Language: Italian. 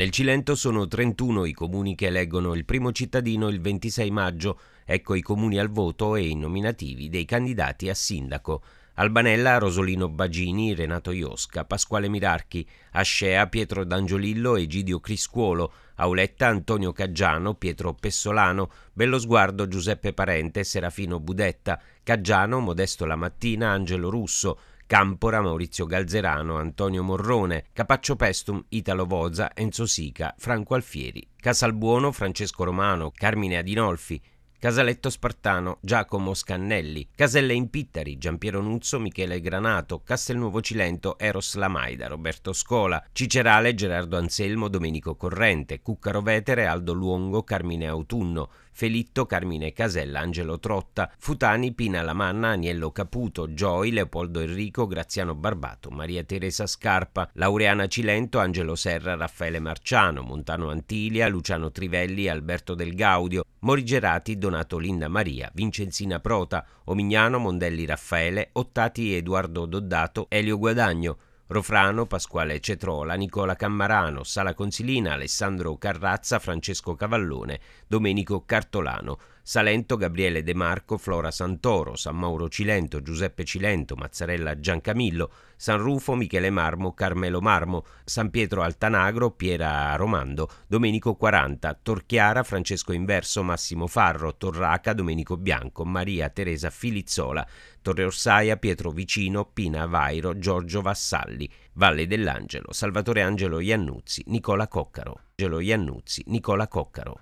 Nel Cilento sono 31 i comuni che eleggono il primo cittadino il 26 maggio, ecco i comuni al voto e i nominativi dei candidati a sindaco. Albanella, Rosolino Bagini, Renato Iosca, Pasquale Mirarchi, Ascea, Pietro D'Angiolillo, Egidio Criscuolo, Auletta, Antonio Caggiano, Pietro Pessolano, Bellosguardo, Giuseppe Parente, Serafino Budetta, Caggiano, Modesto Lamattina, Angelo Russo, Campora, Maurizio Galzerano, Antonio Morrone, Capaccio Pestum, Italo Voza, Enzo Sica, Franco Alfieri, Casalbuono, Francesco Romano, Carmine Adinolfi, Casaletto Spartano, Giacomo Scannelli, Caselle Impittari, Giampiero Nuzzo, Michele Granato, Castelnuovo Cilento, Eros Lamaida, Roberto Scola, Cicerale, Gerardo Anselmo, Domenico Corrente, Cuccaro Vetere, Aldo Luongo, Carmine Autunno, Felitto, Carmine Casella, Angelo Trotta, Futani, Pina Lamanna, Agnello Caputo, Gioi, Leopoldo Enrico, Graziano Barbato, Maria Teresa Scarpa, Laureana Cilento, Angelo Serra, Raffaele Marciano, Montano Antilia, Luciano Trivelli, Alberto Del Gaudio, Morigerati, Don menzionato Linda Maria, Vincenzina Prota, Omignano Mondelli Raffaele, Ottati Edoardo Doddato, Elio Guadagno, Rofrano, Pasquale Cetrola, Nicola Cammarano, Sala Consilina, Alessandro Carrazza, Francesco Cavallone, Domenico Cartolano, Salento, Gabriele De Marco, Flora Santoro, San Mauro Cilento, Giuseppe Cilento, Mazzarella Giancamillo, San Rufo, Michele Marmo, Carmelo Marmo, San Pietro Altanagro, Piera Romando, Domenico Quaranta, Torchiara, Francesco Inverso, Massimo Farro, Torraca, Domenico Bianco, Maria Teresa Filizzola, Torre Orsaia, Pietro Vicino, Pina Vairo, Giorgio Vassalli. Galli, Valle dell'Angelo, Salvatore Angelo Iannuzzi, Nicola Coccaro. Angelo Iannuzzi, Nicola Coccaro.